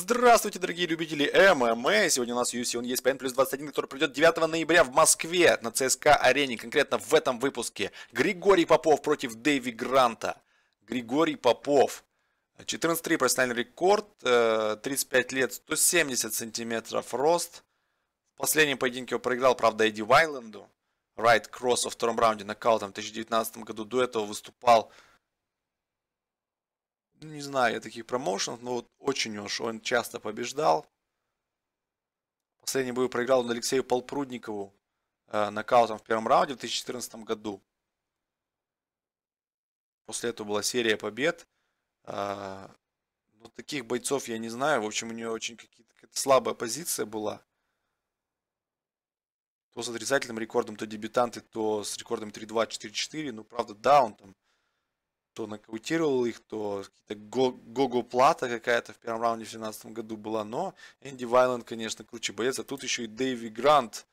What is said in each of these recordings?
Здравствуйте, дорогие любители ММА. Сегодня у нас UFC, он есть PN плюс 21, который придет 9 ноября в Москве на ЦСКА-арене. Конкретно в этом выпуске Григорий Попов против Дэви Гранта. Григорий Попов. 14-3 профессиональный рекорд, 35 э, лет, 170 сантиметров рост. В последнем поединке его проиграл, правда, Эдди Вайленду. Райт Кросс во втором раунде нокаутом в 2019 году. До этого выступал, ну, не знаю я таких промоушенов, но вот очень уж он часто побеждал. Последний бой проиграл он Алексею Полпрудникову э, нокаутом в первом раунде в 2014 году. После этого была серия побед. Э, ну, таких бойцов я не знаю. В общем, у нее очень какие то слабая позиция была. То с отрицательным рекордом, то дебютанты, то с рекордом 3-2, 4-4. Ну, правда, да, он там кто нокаутировал их, то какие-то гого-плата какая-то в первом раунде в 2017 году была, но Энди Вайленд, конечно, круче боец, а тут еще и Дэйви Грант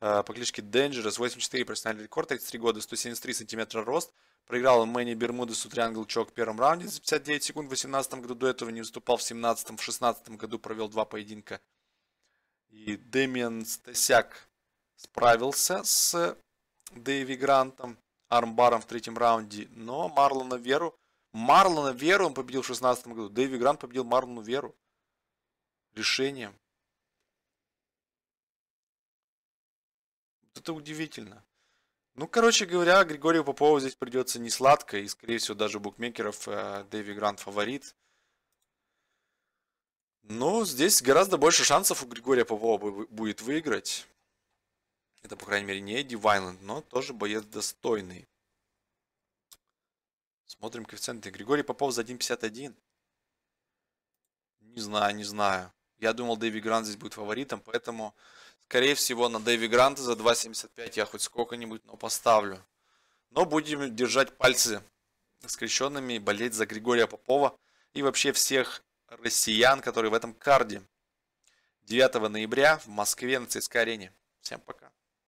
э, по кличке Dangerous, 84 профессиональный рекорд, 33 года, 173 сантиметра рост, проиграл Мэнни Бермудесу Триангл Чок в первом раунде за 59 секунд, в 2018 году до этого не выступал, в 2017, в 2016 году провел два поединка. И Дэмиан Стасяк справился с Дэйви Грантом армбаром в третьем раунде, но Марлона Веру... Марлона Веру он победил в 16 году. Дэви Грант победил Марлону Веру. Решением. Это удивительно. Ну, короче говоря, Григорию Попову здесь придется не сладко, и, скорее всего, даже букмекеров э, Дэви Грант фаворит. Но ну, здесь гораздо больше шансов у Григория Попова будет выиграть. Это, по крайней мере, не Эдди Вайленд, но тоже боец достойный. Смотрим коэффициенты. Григорий Попов за 1.51. Не знаю, не знаю. Я думал, Дэви Грант здесь будет фаворитом, поэтому, скорее всего, на Дэви Гранта за 2.75 я хоть сколько-нибудь, но поставлю. Но будем держать пальцы скрещенными, и болеть за Григория Попова и вообще всех россиян, которые в этом карде. 9 ноября в Москве на ЦСКА-арене. Всем пока.